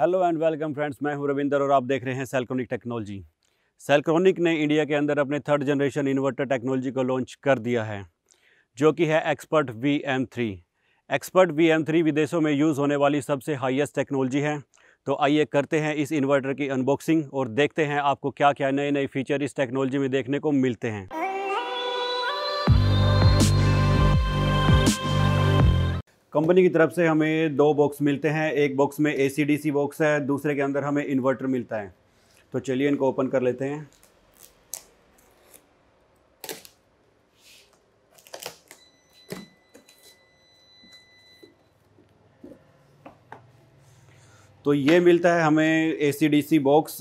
hello and welcome friends मैं हूं रविंदर और आप देख रहे हैं सेलक्रॉनिक टेक्नोलॉजी सेलक्रॉनिक ने इंडिया के अंदर अपने थर्ड जनरेशन इन्वर्टर टेक्नोलॉजी को लॉन्च कर दिया है जो कि है expert V M three expert V M three विदेशों में यूज़ होने वाली सबसे हाईएस्ट टेक्नोलॉजी है तो आइए करते हैं इस इन्वर्टर की अनबॉक्सिंग और देखते हैं आपको क्या क्या नए नए फीचर इस टेक्नोलॉजी में देखने को मिलते हैं कंपनी की तरफ से हमें दो बॉक्स मिलते हैं एक बॉक्स में ए बॉक्स है दूसरे के अंदर हमें इन्वर्टर मिलता है तो चलिए इनको ओपन कर लेते हैं तो ये मिलता है हमें ए सी डी सी बॉक्स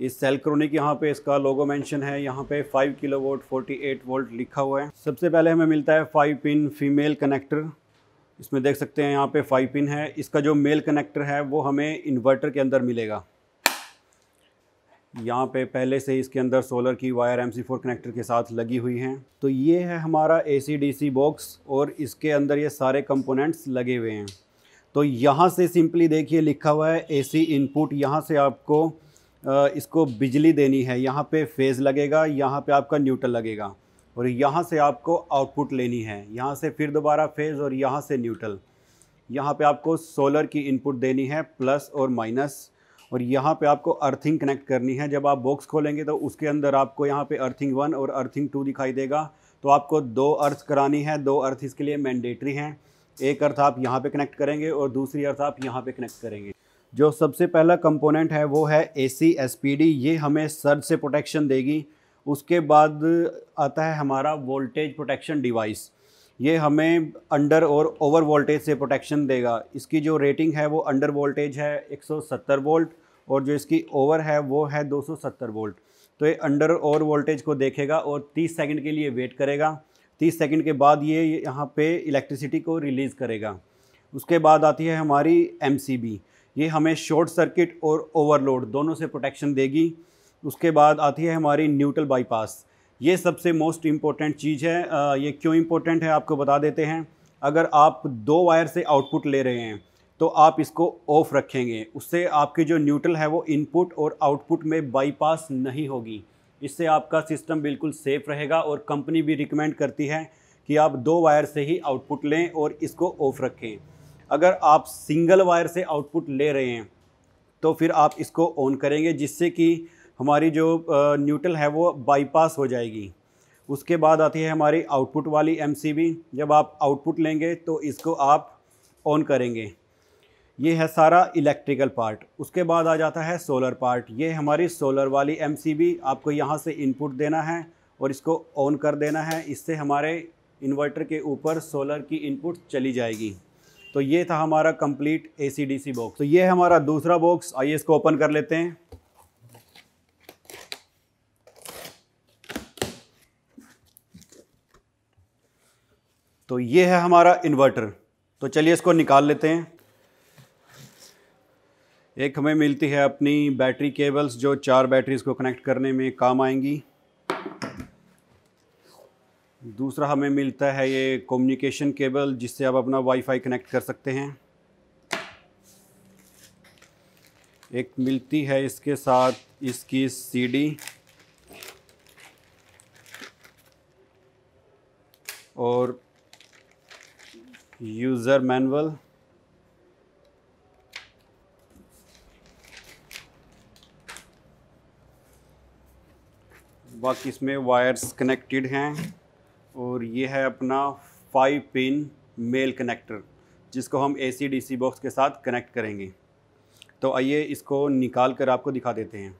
इस सेलक्रोनिक यहाँ पे इसका लोगो मेंशन है यहाँ पे 5 किलो वोल्ट 48 वोल्ट लिखा हुआ है सबसे पहले हमें मिलता है 5 पिन फीमेल कनेक्टर इसमें देख सकते हैं यहाँ पे फाइव पिन है इसका जो मेल कनेक्टर है वो हमें इन्वर्टर के अंदर मिलेगा यहाँ पे पहले से इसके अंदर सोलर की वायर एम सी कनेक्टर के साथ लगी हुई हैं तो ये है हमारा ए सी बॉक्स और इसके अंदर ये सारे कंपोनेंट्स लगे हुए हैं तो यहाँ से सिंपली देखिए लिखा हुआ है ए इनपुट यहाँ से आपको इसको बिजली देनी है यहाँ पे फेज़ लगेगा यहाँ पे आपका न्यूट्रल लगेगा और यहाँ से आपको आउटपुट लेनी है यहाँ से फिर दोबारा फेज़ और यहाँ से न्यूट्रल यहाँ पे आपको सोलर की इनपुट देनी है प्लस और माइनस और यहाँ पे आपको अर्थिंग कनेक्ट करनी है जब आप बॉक्स खोलेंगे तो उसके अंदर आपको यहाँ पे अर्थिंग वन और अर्थिंग टू दिखाई देगा तो आपको दो अर्थ करानी है दो अर्थ इसके लिए मैंडेटरी हैं एक अर्थ आप यहाँ पे कनेक्ट करेंगे और दूसरी अर्थ आप यहाँ पे कनेक्ट करेंगे जो सबसे पहला कंपोनेंट है वो है ए सी ये हमें सर से प्रोटेक्शन देगी उसके बाद आता है हमारा वोल्टेज प्रोटेक्शन डिवाइस ये हमें अंडर और ओवर वोल्टेज से प्रोटेक्शन देगा इसकी जो रेटिंग है वो अंडर वोल्टेज है 170 वोल्ट और जो इसकी ओवर है वो है 270 वोल्ट तो ये अंडर और वोल्टेज को देखेगा और 30 सेकंड के लिए वेट करेगा 30 सेकंड के बाद ये यहाँ पे इलेक्ट्रिसिटी को रिलीज़ करेगा उसके बाद आती है हमारी एम ये हमें शॉर्ट सर्किट और ओवरलोड दोनों से प्रोटेक्शन देगी उसके बाद आती है हमारी न्यूट्रल बाईपास ये सबसे मोस्ट इम्पोर्टेंट चीज़ है ये क्यों इम्पोर्टेंट है आपको बता देते हैं अगर आप दो वायर से आउटपुट ले रहे हैं तो आप इसको ऑफ रखेंगे उससे आपकी जो न्यूट्रल है वो इनपुट और आउटपुट में बाईपास नहीं होगी इससे आपका सिस्टम बिल्कुल सेफ़ रहेगा और कंपनी भी रिकमेंड करती है कि आप दो वायर से ही आउटपुट लें और इसको ऑफ रखें अगर आप सिंगल वायर से आउटपुट ले रहे हैं तो फिर आप इसको ऑन करेंगे जिससे कि हमारी जो न्यूट्रल है वो बाईपास हो जाएगी उसके बाद आती है हमारी आउटपुट वाली एम जब आप आउटपुट लेंगे तो इसको आप ऑन करेंगे ये है सारा इलेक्ट्रिकल पार्ट उसके बाद आ जाता है सोलर पार्ट ये हमारी सोलर वाली एम आपको यहाँ से इनपुट देना है और इसको ऑन कर देना है इससे हमारे इन्वर्टर के ऊपर सोलर की इनपुट चली जाएगी तो ये था हमारा कंप्लीट एसीडीसी बॉक्स तो ये हमारा दूसरा बॉक्स आइए इसको ओपन कर लेते हैं तो ये है हमारा इन्वर्टर तो चलिए इसको निकाल लेते हैं एक हमें मिलती है अपनी बैटरी केबल्स जो चार बैटरीज को कनेक्ट करने में काम आएंगी दूसरा हमें मिलता है ये कम्युनिकेशन केबल जिससे आप अपना वाईफाई कनेक्ट कर सकते हैं एक मिलती है इसके साथ इसकी सीडी और यूज़र मैनुअल बाकी इसमें वायर्स कनेक्टेड हैं और ये है अपना फाइव पिन मेल कनेक्टर जिसको हम एसी डीसी बॉक्स के साथ कनेक्ट करेंगे तो आइए इसको निकाल कर आपको दिखा देते हैं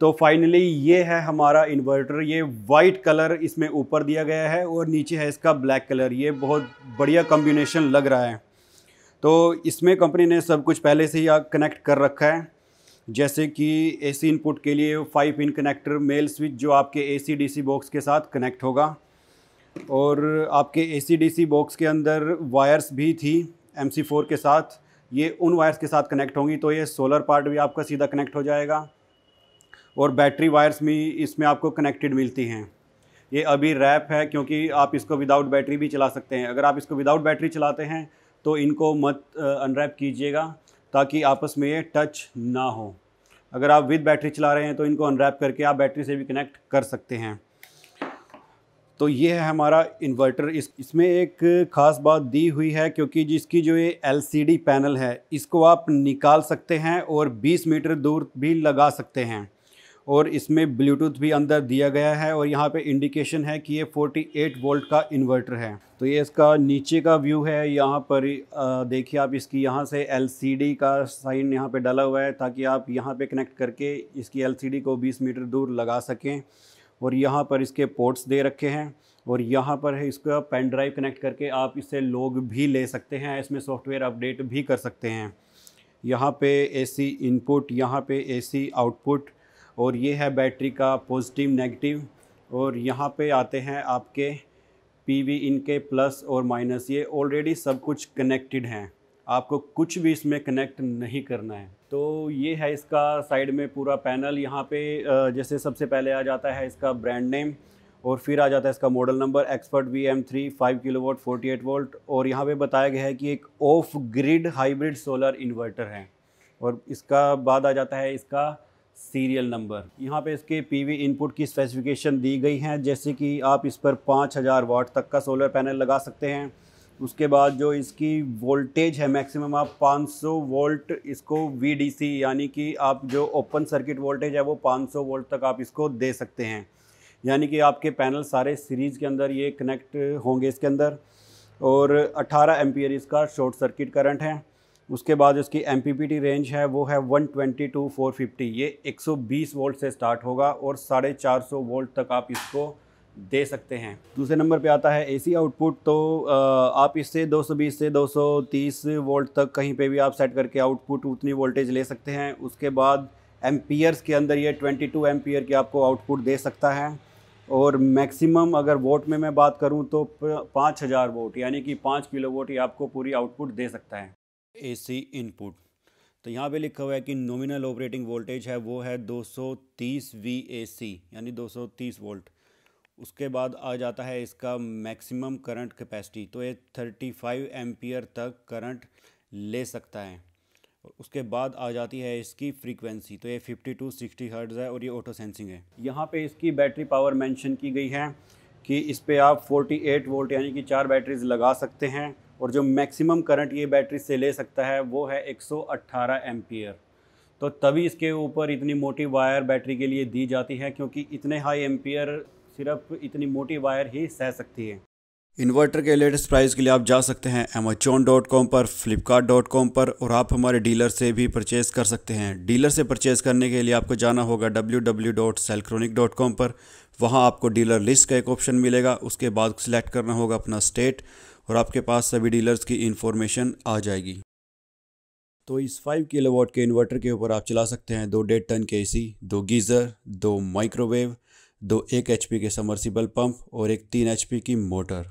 तो फाइनली ये है हमारा इन्वर्टर ये वाइट कलर इसमें ऊपर दिया गया है और नीचे है इसका ब्लैक कलर ये बहुत बढ़िया कम्बिनेशन लग रहा है तो इसमें कंपनी ने सब कुछ पहले से ही कनेक्ट कर रखा है जैसे कि एसी इनपुट के लिए five pin connector male switch जो आपके एसी डीसी बॉक्स के साथ कनेक्ट होगा और आपके एसी डीसी बॉक्स के अंदर वायर्स भी थी एम सी फोर के साथ ये उन वायर्स के साथ कनेक्ट होंगी तो ये सोलर पार्ट भी आपका सीधा कनेक्ट हो जाएगा और बैटरी वायर्स भी इसमें आपको कनेक्टेड मिलती हैं ये अभी रैप है क्योंकि आप इसको विदाउट बैटरी भी चला सकते हैं अगर आप इसको विदाउट बैटरी चलाते हैं तो इनको मत अनरैप कीजिएगा ताकि आपस में ये टच ना हो अगर आप विद बैटरी चला रहे हैं तो इनको अनरैप करके आप बैटरी से भी कनेक्ट कर सकते हैं तो ये है हमारा इन्वर्टर इस इसमें एक ख़ास बात दी हुई है क्योंकि जिसकी जो ये एलसीडी पैनल है इसको आप निकाल सकते हैं और 20 मीटर दूर भी लगा सकते हैं और इसमें ब्लूटूथ भी अंदर दिया गया है और यहाँ पे इंडिकेशन है कि ये 48 वोल्ट का इन्वर्टर है तो ये इसका नीचे का व्यू है यहाँ पर देखिए आप इसकी यहाँ से एलसीडी का साइन यहाँ पे डाला हुआ है ताकि आप यहाँ पे कनेक्ट करके इसकी एलसीडी को 20 मीटर दूर लगा सकें और यहाँ पर इसके पोर्ट्स दे रखे हैं और यहाँ पर है इसका पेन ड्राइव कनेक्ट करके आप इससे लोग भी ले सकते हैं इसमें सॉफ्टवेयर अपडेट भी कर सकते हैं यहाँ पे एसी इनपुट यहाँ पे एसी आउटपुट और ये है बैटरी का पॉजिटिव नेगेटिव और यहाँ पे आते हैं आपके पीवी इनके प्लस और माइनस ये ऑलरेडी सब कुछ कनेक्टेड हैं आपको कुछ भी इसमें कनेक्ट नहीं करना है तो ये है इसका साइड में पूरा पैनल यहाँ पे जैसे सबसे पहले आ जाता है इसका ब्रांड नेम और फिर आ जाता है इसका model number expert V M three five kilo watt forty eight volt और यहाँ पे बताया गया है कि एक off grid hybrid solar inverter है और इसका बाद आ जाता है इसका सीरियल नंबर यहाँ पे इसके पीवी इनपुट की स्पेसिफिकेशन दी गई हैं जैसे कि आप इस पर 5000 वाट तक का सोलर पैनल लगा सकते हैं उसके बाद जो इसकी वोल्टेज है मैक्सिमम आप 500 वोल्ट इसको वीडीसी यानी कि आप जो ओपन सर्किट वोल्टेज है वो 500 वोल्ट तक आप इसको दे सकते हैं यानी कि आपके पैनल सारे सीरीज़ के अंदर ये कनेक्ट होंगे इसके अंदर और 18 एम्पियर इसका शॉर्ट सर्किट करंट है उसके बाद उसकी एम रेंज है वो है 120 टू 450 ये 120 वोल्ट से स्टार्ट होगा और साढ़े चार वोल्ट तक आप इसको दे सकते हैं दूसरे नंबर पे आता है एसी आउटपुट तो आप इससे 220 से 230 वोल्ट तक कहीं पे भी आप सेट करके आउटपुट उतनी वोल्टेज ले सकते हैं उसके बाद एम्पियर्स के अंदर ये 22 टू एम्पियर की आपको आउटपुट दे सकता है और मैक्सिमम अगर वोट में मैं बात करूं तो पाँच हज़ार वोट यानी कि पाँच किलो वोट ये आपको पूरी आउटपुट दे सकता है एसी इनपुट तो यहाँ पे लिखा हुआ है कि नोमिनल ऑपरेटिंग वोल्टेज है वो है 230 सी यानी 230 वोल्ट उसके बाद आ जाता है इसका मैक्सिमम करंट कैपेसिटी तो ये 35 फाइव तक करंट ले सकता है उसके बाद आ जाती है इसकी फ्रीक्वेंसी तो ये 50 टू 60 हर्ट्ज़ है और ये ऑटो सेंसिंग है यहाँ पे इसकी बैटरी पावर मेंशन की गई है कि इस पर आप 48 वोल्ट यानी कि चार बैटरीज लगा सकते हैं और जो मैक्सिमम करंट ये बैटरी से ले सकता है वो है 118 एम्पियर तो तभी इसके ऊपर इतनी मोटी वायर बैटरी के लिए दी जाती है क्योंकि इतने हाई एम्पियर सिर्फ इतनी मोटी वायर ही सह सकती है इन्वर्टर के लेटेस्ट प्राइस के लिए आप जा सकते हैं अमेजोन डॉट कॉम पर फ्लिपकार्ट डॉट कॉम पर और आप हमारे डीलर से भी परचेज़ कर सकते हैं डीलर से परचेज़ करने के लिए आपको जाना होगा W W dot cellcronic dot com पर वहाँ आपको डीलर लिस्ट का एक ऑप्शन मिलेगा उसके बाद सिलेक्ट करना होगा अपना स्टेट और आपके पास सभी डीलर्स की इन्फॉर्मेशन आ जाएगी तो इस 5 किलोवाट के इन्वर्टर के ऊपर आप चला सकते हैं दो डेढ़ टन के एसी, दो गीज़र दो माइक्रोवेव दो एक एच के समर्सिबल पंप और एक तीन एच की मोटर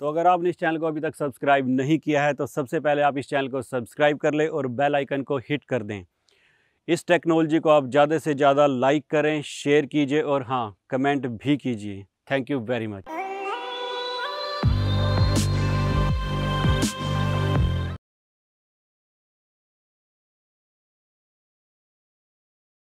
तो अगर आपने इस चैनल को अभी तक सब्सक्राइब नहीं किया है तो सबसे पहले आप इस चैनल को सब्सक्राइब कर लें और बेल आइकन को हिट कर दें इस टेक्नोलॉजी को आप ज़्यादा से ज़्यादा लाइक करें शेयर कीजिए और हाँ कमेंट भी कीजिए थैंक यू वेरी मच